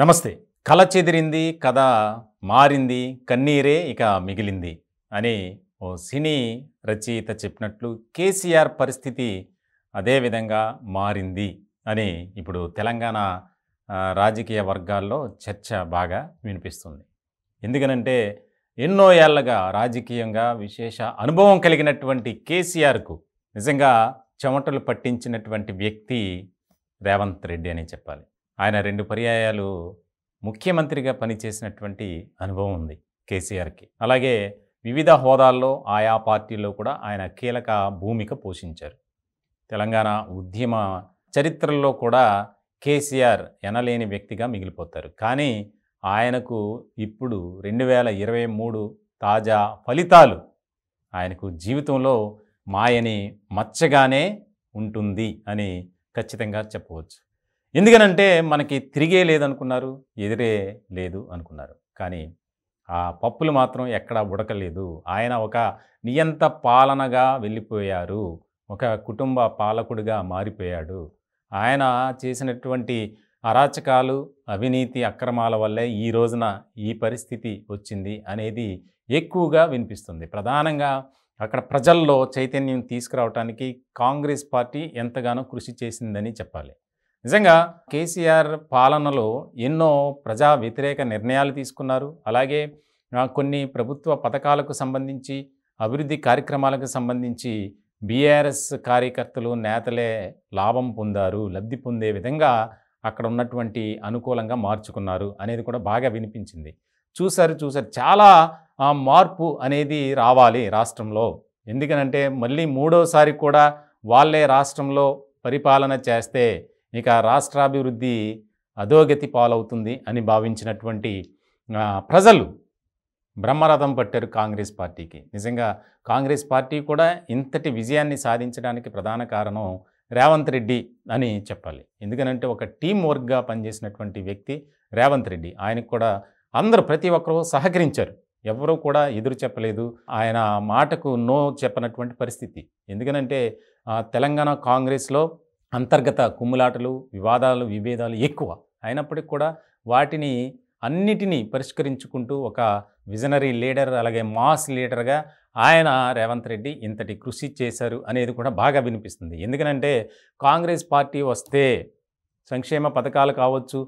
నమస్తే కళ చెదిరింది కథ మారింది కన్నీరే ఇక మిగిలింది అని ఓ సినీ రచయిత చెప్పినట్లు కేసీఆర్ పరిస్థితి అదేవిధంగా మారింది అని ఇప్పుడు తెలంగాణ రాజకీయ వర్గాల్లో చర్చ బాగా వినిపిస్తుంది ఎందుకనంటే ఎన్నో ఏళ్లగా రాజకీయంగా విశేష అనుభవం కలిగినటువంటి కేసీఆర్కు నిజంగా చెమటలు పట్టించినటువంటి వ్యక్తి రేవంత్ రెడ్డి అని చెప్పాలి ఆయన రెండు పర్యాయాలు ముఖ్యమంత్రిగా పనిచేసినటువంటి అనుభవం ఉంది కేసీఆర్కి అలాగే వివిధ హోదాల్లో ఆయా పార్టీల్లో కూడా ఆయన కీలక భూమిక పోషించారు తెలంగాణ ఉద్యమ చరిత్రలో కూడా కేసీఆర్ ఎనలేని వ్యక్తిగా మిగిలిపోతారు కానీ ఆయనకు ఇప్పుడు రెండు వేల ఇరవై మూడు తాజా ఫలితాలు ఆయనకు జీవితంలో మాయని మచ్చగానే ఉంటుంది అని ఖచ్చితంగా చెప్పవచ్చు ఎందుకనంటే మనకి తిరిగే లేదనుకున్నారు ఎదిరే లేదు అనుకున్నారు కానీ ఆ పప్పులు మాత్రం ఎక్కడా ఉడకలేదు ఆయన ఒక నియంత పాలనగా వెళ్ళిపోయారు ఒక కుటుంబ పాలకుడిగా మారిపోయాడు ఆయన చేసినటువంటి అరాచకాలు అవినీతి అక్రమాల వల్లే ఈ రోజున ఈ పరిస్థితి వచ్చింది అనేది ఎక్కువగా వినిపిస్తుంది ప్రధానంగా అక్కడ ప్రజల్లో చైతన్యం తీసుకురావటానికి కాంగ్రెస్ పార్టీ ఎంతగానో కృషి చేసిందని చెప్పాలి నిజంగా కేసీఆర్ పాలనలో ఎన్నో ప్రజా వ్యతిరేక నిర్ణయాలు తీసుకున్నారు అలాగే కొన్ని ప్రభుత్వ పథకాలకు సంబంధించి అభివృద్ధి కార్యక్రమాలకు సంబంధించి బీఆర్ఎస్ కార్యకర్తలు నేతలే లాభం పొందారు లబ్ధి పొందే విధంగా అక్కడ ఉన్నటువంటి అనుకూలంగా మార్చుకున్నారు అనేది కూడా బాగా వినిపించింది చూశారు చూశారు చాలా మార్పు అనేది రావాలి రాష్ట్రంలో ఎందుకనంటే మళ్ళీ మూడోసారి కూడా వాళ్ళే రాష్ట్రంలో పరిపాలన చేస్తే ఇక రాష్ట్రాభివృద్ధి అధోగతి పాలవుతుంది అని భావించినటువంటి ప్రజలు బ్రహ్మరథం పట్టారు కాంగ్రెస్ పార్టీకి నిజంగా కాంగ్రెస్ పార్టీ కూడా ఇంతటి విజయాన్ని సాధించడానికి ప్రధాన కారణం రేవంత్ రెడ్డి అని చెప్పాలి ఎందుకనంటే ఒక టీం వర్క్గా పనిచేసినటువంటి వ్యక్తి రేవంత్ రెడ్డి ఆయనకు కూడా అందరూ ప్రతి ఒక్కరూ సహకరించారు ఎవరూ కూడా ఎదురు చెప్పలేదు ఆయన మాటకు నో చెప్పనటువంటి పరిస్థితి ఎందుకనంటే తెలంగాణ కాంగ్రెస్లో అంతర్గత కుమ్ములాటలు వివాదాలు విభేదాలు ఎక్కువ అయినప్పటికీ కూడా వాటిని అన్నిటినీ పరిష్కరించుకుంటూ ఒక విజనరీ లీడర్ అలాగే మాస్ లీడర్గా ఆయన రేవంత్ రెడ్డి ఇంతటి కృషి చేశారు అనేది కూడా బాగా వినిపిస్తుంది ఎందుకనంటే కాంగ్రెస్ పార్టీ వస్తే సంక్షేమ పథకాలు కావచ్చు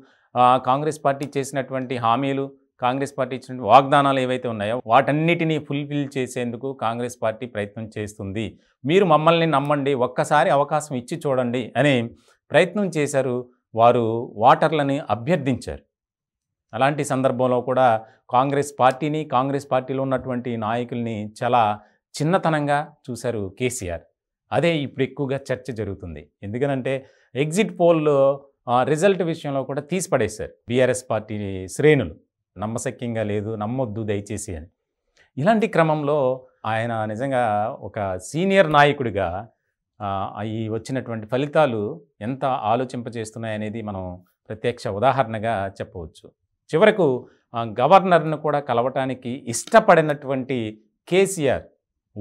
కాంగ్రెస్ పార్టీ చేసినటువంటి హామీలు కాంగ్రెస్ పార్టీ ఇచ్చిన వాగ్దానాలు ఏవైతే ఉన్నాయో వాటన్నిటినీ ఫుల్ఫిల్ చేసేందుకు కాంగ్రెస్ పార్టీ ప్రయత్నం చేస్తుంది మీరు మమ్మల్ని నమ్మండి ఒక్కసారి అవకాశం ఇచ్చి చూడండి అని ప్రయత్నం చేశారు వారు ఓటర్లని అభ్యర్థించారు అలాంటి సందర్భంలో కూడా కాంగ్రెస్ పార్టీని కాంగ్రెస్ పార్టీలో ఉన్నటువంటి నాయకుల్ని చాలా చిన్నతనంగా చూశారు కేసీఆర్ అదే ఇప్పుడు ఎక్కువగా చర్చ జరుగుతుంది ఎందుకనంటే ఎగ్జిట్ పోల్లో రిజల్ట్ విషయంలో కూడా తీసిపడేశారు బీఆర్ఎస్ పార్టీ శ్రేణులు నమ్మశక్యంగా లేదు నమ్మొద్దు దయచేసి అని ఇలాంటి క్రమంలో ఆయన నిజంగా ఒక సీనియర్ నాయకుడిగా ఈ వచ్చినటువంటి ఫలితాలు ఎంత ఆలోచింపజేస్తున్నాయనేది మనం ప్రత్యక్ష ఉదాహరణగా చెప్పవచ్చు చివరకు గవర్నర్ను కూడా కలవటానికి ఇష్టపడినటువంటి కేసీఆర్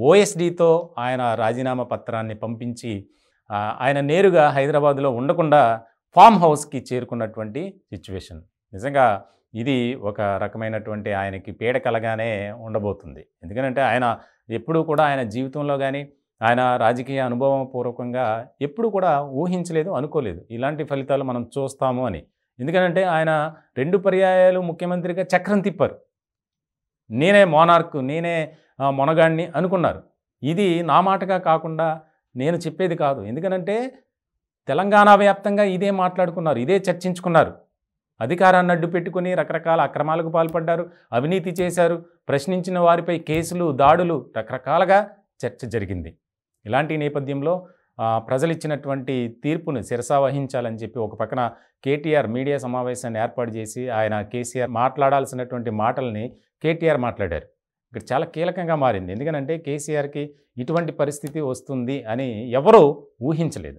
ఓఎస్డితో ఆయన రాజీనామా పత్రాన్ని పంపించి ఆయన నేరుగా హైదరాబాద్లో ఉండకుండా ఫామ్ హౌస్కి చేరుకున్నటువంటి సిచ్యువేషన్ నిజంగా ఇది ఒక రకమైనటువంటి ఆయనకి పీడ కలగానే ఉండబోతుంది ఎందుకంటే ఆయన ఎప్పుడూ కూడా ఆయన జీవితంలో కానీ ఆయన రాజకీయ అనుభవం పూర్వకంగా ఎప్పుడు కూడా ఊహించలేదు అనుకోలేదు ఇలాంటి ఫలితాలు మనం చూస్తాము అని ఎందుకంటే ఆయన రెండు పర్యాయాలు ముఖ్యమంత్రిగా చక్రం తిప్పారు నేనే మోనార్క్ నేనే మొనగాణ్ణి అనుకున్నారు ఇది నా మాటగా కాకుండా నేను చెప్పేది కాదు ఎందుకనంటే తెలంగాణ వ్యాప్తంగా ఇదే మాట్లాడుకున్నారు ఇదే చర్చించుకున్నారు అధికారాన్ని అడ్డు పెట్టుకుని రకరకాల అక్రమాలకు పాల్పడ్డారు అవినీతి చేశారు ప్రశ్నించిన వారిపై కేసులు దాడులు రకరకాలుగా చర్చ జరిగింది ఇలాంటి నేపథ్యంలో ప్రజలిచ్చినటువంటి తీర్పును వహించాలని చెప్పి ఒక పక్కన కేటీఆర్ మీడియా సమావేశాన్ని ఏర్పాటు చేసి ఆయన కేసీఆర్ మాట్లాడాల్సినటువంటి మాటల్ని కేటీఆర్ మాట్లాడారు ఇక్కడ చాలా కీలకంగా మారింది ఎందుకనంటే కేసీఆర్కి ఇటువంటి పరిస్థితి వస్తుంది అని ఎవరూ ఊహించలేదు